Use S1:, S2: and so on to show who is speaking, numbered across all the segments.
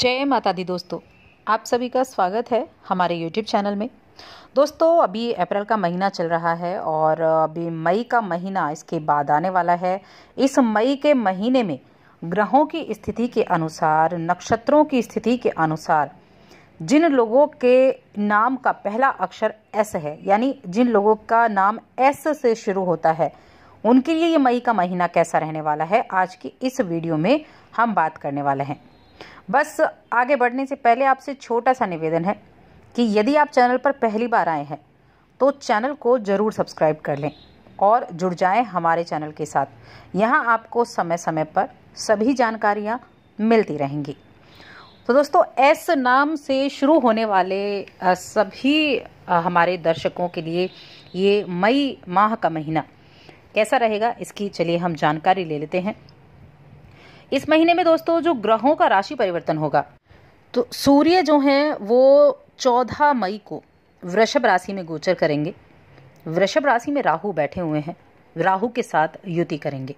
S1: जय माता दी दोस्तों आप सभी का स्वागत है हमारे YouTube चैनल में दोस्तों अभी अप्रैल का महीना चल रहा है और अभी मई का महीना इसके बाद आने वाला है इस मई के महीने में ग्रहों की स्थिति के अनुसार नक्षत्रों की स्थिति के अनुसार जिन लोगों के नाम का पहला अक्षर एस है यानी जिन लोगों का नाम एस से शुरू होता है उनके लिए ये मई का महीना कैसा रहने वाला है आज की इस वीडियो में हम बात करने वाले हैं बस आगे बढ़ने से पहले आपसे छोटा सा निवेदन है कि यदि आप चैनल पर पहली बार आए हैं तो चैनल को ज़रूर सब्सक्राइब कर लें और जुड़ जाएं हमारे चैनल के साथ यहाँ आपको समय समय पर सभी जानकारियाँ मिलती रहेंगी तो दोस्तों एस नाम से शुरू होने वाले सभी हमारे दर्शकों के लिए ये मई माह का महीना कैसा रहेगा इसकी चलिए हम जानकारी ले लेते हैं इस महीने में दोस्तों जो ग्रहों का राशि परिवर्तन होगा तो सूर्य जो है वो चौदह मई को वृषभ राशि में गोचर करेंगे वृषभ राशि में राहु बैठे हुए हैं राहु के साथ युति करेंगे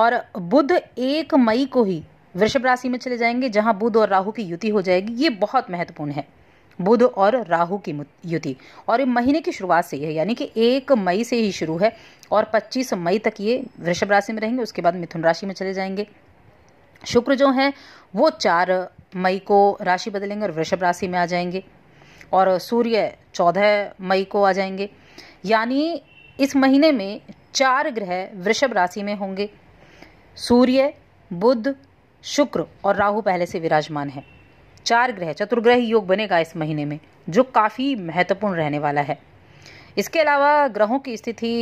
S1: और बुध एक मई को ही वृषभ राशि में चले जाएंगे जहां बुध और राहु की युति हो जाएगी ये बहुत महत्वपूर्ण है बुध और राहु की युति और ये महीने की शुरुआत से ही है यानी कि एक मई से ही शुरू है और 25 मई तक ये वृषभ राशि में रहेंगे उसके बाद मिथुन राशि में चले जाएंगे शुक्र जो है वो चार मई को राशि बदलेंगे और वृषभ राशि में आ जाएंगे और सूर्य चौदह मई को आ जाएंगे यानी इस महीने में चार ग्रह वृषभ राशि में होंगे सूर्य बुध शुक्र और राहु पहले से विराजमान है चार ग्रह चतुर्ग्रह योग बनेगा इस महीने में जो काफ़ी महत्वपूर्ण रहने वाला है इसके अलावा ग्रहों की स्थिति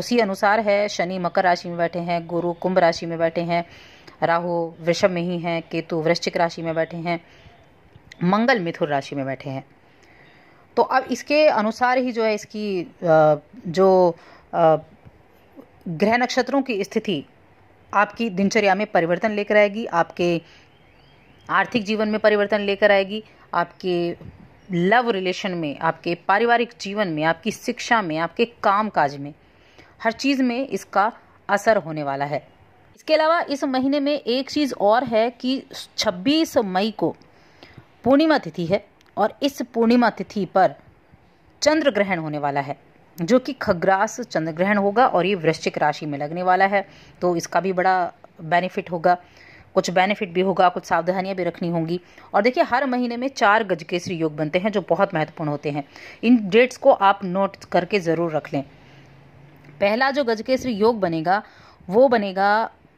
S1: उसी अनुसार है शनि मकर राशि में बैठे हैं गुरु कुंभ राशि में बैठे हैं राहु वृषभ में ही हैं केतु वृश्चिक राशि में बैठे हैं मंगल मिथुन राशि में बैठे हैं तो अब इसके अनुसार ही जो है इसकी जो ग्रह नक्षत्रों की स्थिति आपकी दिनचर्या में परिवर्तन लेकर आएगी आपके आर्थिक जीवन में परिवर्तन लेकर आएगी आपके लव रिलेशन में आपके पारिवारिक जीवन में आपकी शिक्षा में आपके काम काज में हर चीज़ में इसका असर होने वाला है इसके अलावा इस महीने में एक चीज़ और है कि 26 मई को पूर्णिमा तिथि है और इस पूर्णिमा तिथि पर चंद्र ग्रहण होने वाला है जो कि खग्रास चंद्र ग्रहण होगा और ये वृश्चिक राशि में लगने वाला है तो इसका भी बड़ा बेनिफिट होगा कुछ बेनिफिट भी होगा कुछ सावधानियां भी रखनी होंगी और देखिए हर महीने में चार गज के श्री योग बनते हैं जो बहुत महत्वपूर्ण होते हैं इन डेट्स को आप नोट करके ज़रूर रख लें पहला जो गज के श्री योग बनेगा वो बनेगा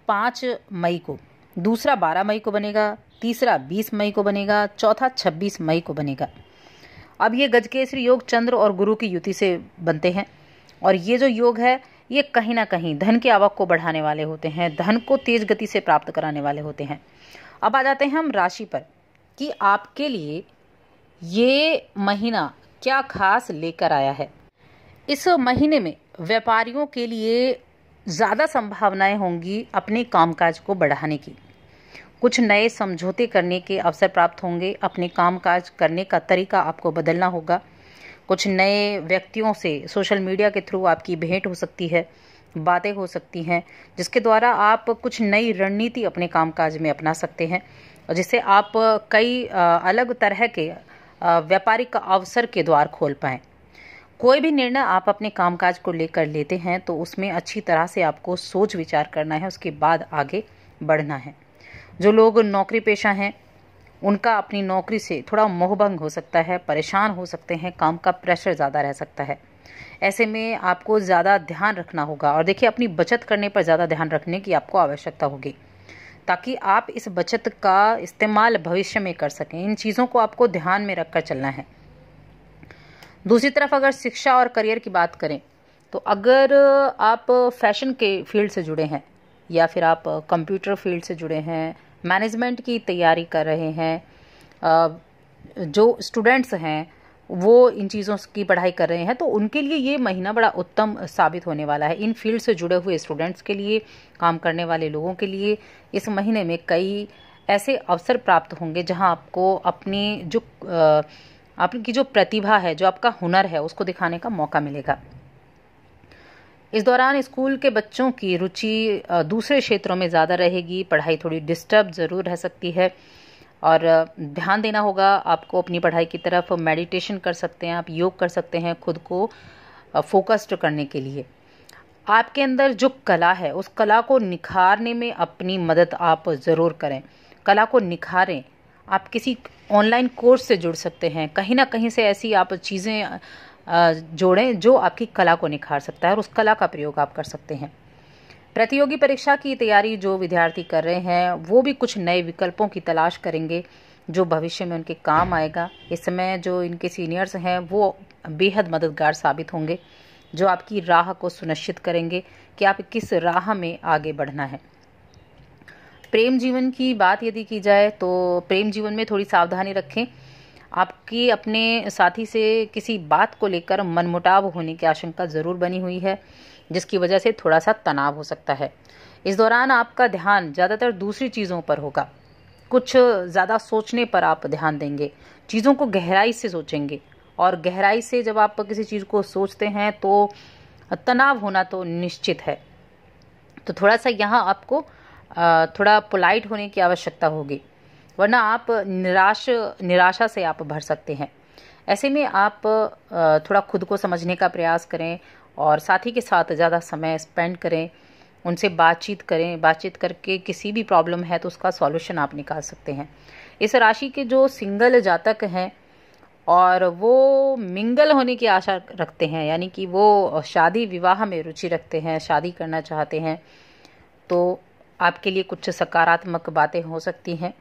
S1: पाँच मई को दूसरा बारह मई को बनेगा तीसरा बीस मई को बनेगा चौथा छब्बीस मई को बनेगा अब ये गजकेसरी योग चंद्र और गुरु की युति से बनते हैं और ये जो योग है ये कहीं ना कहीं धन की आवक को बढ़ाने वाले होते हैं धन को तेज गति से प्राप्त कराने वाले होते हैं अब आ जाते हैं हम राशि पर कि आपके लिए ये महीना क्या खास लेकर आया है इस महीने में व्यापारियों के लिए ज़्यादा संभावनाएं होंगी अपने कामकाज को बढ़ाने की कुछ नए समझौते करने के अवसर प्राप्त होंगे अपने कामकाज करने का तरीका आपको बदलना होगा कुछ नए व्यक्तियों से सोशल मीडिया के थ्रू आपकी भेंट हो सकती है बातें हो सकती हैं जिसके द्वारा आप कुछ नई रणनीति अपने कामकाज में अपना सकते हैं जिससे आप कई अलग तरह के व्यापारिक अवसर के द्वार खोल पाएं कोई भी निर्णय आप अपने कामकाज को लेकर लेते हैं तो उसमें अच्छी तरह से आपको सोच विचार करना है उसके बाद आगे बढ़ना है जो लोग नौकरी पेशा हैं उनका अपनी नौकरी से थोड़ा मोहभंग हो सकता है परेशान हो सकते हैं काम का प्रेशर ज़्यादा रह सकता है ऐसे में आपको ज़्यादा ध्यान रखना होगा और देखिए अपनी बचत करने पर ज़्यादा ध्यान रखने की आपको आवश्यकता होगी ताकि आप इस बचत का इस्तेमाल भविष्य में कर सकें इन चीज़ों को आपको ध्यान में रखकर चलना है दूसरी तरफ अगर शिक्षा और करियर की बात करें तो अगर आप फैशन के फील्ड से जुड़े हैं या फिर आप कंप्यूटर फील्ड से जुड़े हैं मैनेजमेंट की तैयारी कर रहे हैं जो स्टूडेंट्स हैं वो इन चीज़ों की पढ़ाई कर रहे हैं तो उनके लिए ये महीना बड़ा उत्तम साबित होने वाला है इन फील्ड से जुड़े हुए स्टूडेंट्स के लिए काम करने वाले लोगों के लिए इस महीने में कई ऐसे अवसर प्राप्त होंगे जहां आपको अपने जो आपकी जो प्रतिभा है जो आपका हुनर है उसको दिखाने का मौका मिलेगा इस दौरान स्कूल के बच्चों की रुचि दूसरे क्षेत्रों में ज़्यादा रहेगी पढ़ाई थोड़ी डिस्टर्ब ज़रूर रह सकती है और ध्यान देना होगा आपको अपनी पढ़ाई की तरफ मेडिटेशन कर सकते हैं आप योग कर सकते हैं खुद को फोकस्ड करने के लिए आपके अंदर जो कला है उस कला को निखारने में अपनी मदद आप ज़रूर करें कला को निखारें आप किसी ऑनलाइन कोर्स से जुड़ सकते हैं कहीं ना कहीं से ऐसी आप चीज़ें जोड़ें जो आपकी कला को निखार सकता है और उस कला का प्रयोग आप कर सकते हैं प्रतियोगी परीक्षा की तैयारी जो विद्यार्थी कर रहे हैं वो भी कुछ नए विकल्पों की तलाश करेंगे जो भविष्य में उनके काम आएगा इस समय जो इनके सीनियर्स हैं वो बेहद मददगार साबित होंगे जो आपकी राह को सुनिश्चित करेंगे कि आप किस राह में आगे बढ़ना है प्रेम जीवन की बात यदि की जाए तो प्रेम जीवन में थोड़ी सावधानी रखें आपकी अपने साथी से किसी बात को लेकर मनमुटाव होने की आशंका ज़रूर बनी हुई है जिसकी वजह से थोड़ा सा तनाव हो सकता है इस दौरान आपका ध्यान ज़्यादातर दूसरी चीज़ों पर होगा कुछ ज़्यादा सोचने पर आप ध्यान देंगे चीज़ों को गहराई से सोचेंगे और गहराई से जब आप किसी चीज़ को सोचते हैं तो तनाव होना तो निश्चित है तो थोड़ा सा यहाँ आपको थोड़ा पोलाइट होने की आवश्यकता होगी वरना आप निराश निराशा से आप भर सकते हैं ऐसे में आप थोड़ा खुद को समझने का प्रयास करें और साथी के साथ ज़्यादा समय स्पेंड करें उनसे बातचीत करें बातचीत करके किसी भी प्रॉब्लम है तो उसका सॉल्यूशन आप निकाल सकते हैं इस राशि के जो सिंगल जातक हैं और वो मिंगल होने की आशा रखते हैं यानी कि वो शादी विवाह में रुचि रखते हैं शादी करना चाहते हैं तो आपके लिए कुछ सकारात्मक बातें हो सकती हैं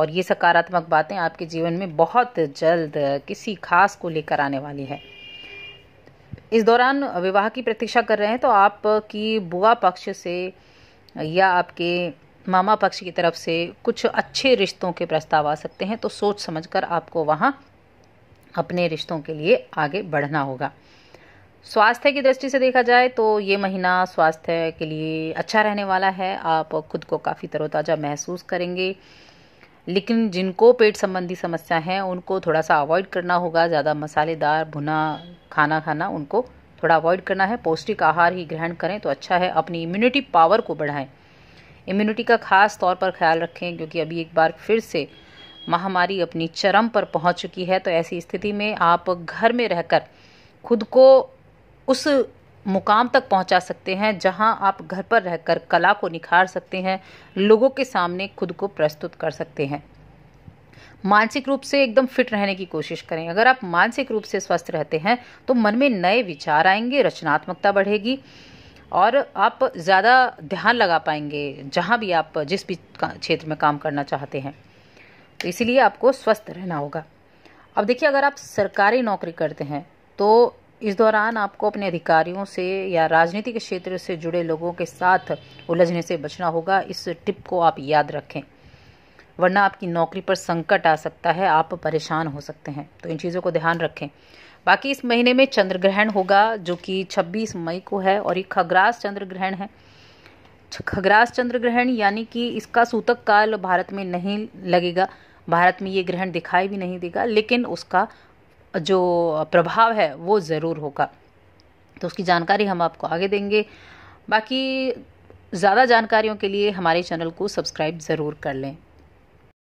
S1: और ये सकारात्मक बातें आपके जीवन में बहुत जल्द किसी खास को लेकर आने वाली है इस दौरान विवाह की प्रतीक्षा कर रहे हैं तो आपकी बुआ पक्ष से या आपके मामा पक्ष की तरफ से कुछ अच्छे रिश्तों के प्रस्ताव आ सकते हैं तो सोच समझकर आपको वहाँ अपने रिश्तों के लिए आगे बढ़ना होगा स्वास्थ्य की दृष्टि से देखा जाए तो ये महीना स्वास्थ्य के लिए अच्छा रहने वाला है आप खुद को काफ़ी तरोताज़ा महसूस करेंगे लेकिन जिनको पेट संबंधी समस्या है उनको थोड़ा सा अवॉइड करना होगा ज़्यादा मसालेदार भुना खाना खाना उनको थोड़ा अवॉइड करना है पौष्टिक आहार ही ग्रहण करें तो अच्छा है अपनी इम्यूनिटी पावर को बढ़ाएं इम्यूनिटी का खास तौर पर ख्याल रखें क्योंकि अभी एक बार फिर से महामारी अपनी चरम पर पहुंच चुकी है तो ऐसी स्थिति में आप घर में रहकर खुद को उस मुकाम तक पहुंचा सकते हैं जहां आप घर पर रहकर कला को निखार सकते हैं लोगों के सामने खुद को प्रस्तुत कर सकते हैं मानसिक रूप से एकदम फिट रहने की कोशिश करें अगर आप मानसिक रूप से स्वस्थ रहते हैं तो मन में नए विचार आएंगे रचनात्मकता बढ़ेगी और आप ज़्यादा ध्यान लगा पाएंगे जहाँ भी आप जिस भी क्षेत्र में काम करना चाहते हैं तो इसीलिए आपको स्वस्थ रहना होगा अब देखिए अगर आप सरकारी नौकरी करते हैं तो इस दौरान आपको अपने अधिकारियों से या राजनीतिक क्षेत्र से जुड़े लोगों के साथ उलझने से बचना होगा इस टिप को आप याद रखें वरना आपकी नौकरी पर संकट आ सकता है आप परेशान हो सकते हैं तो इन चीज़ों को ध्यान रखें बाकी इस महीने में चंद्र ग्रहण होगा जो कि 26 मई को है और ये खगरास चंद्र ग्रहण है खगरास चंद्र ग्रहण यानी कि इसका सूतक काल भारत में नहीं लगेगा भारत में ये ग्रहण दिखाई भी नहीं देगा लेकिन उसका जो प्रभाव है वो ज़रूर होगा तो उसकी जानकारी हम आपको आगे देंगे बाकी ज़्यादा जानकारियों के लिए हमारे चैनल को सब्सक्राइब ज़रूर कर लें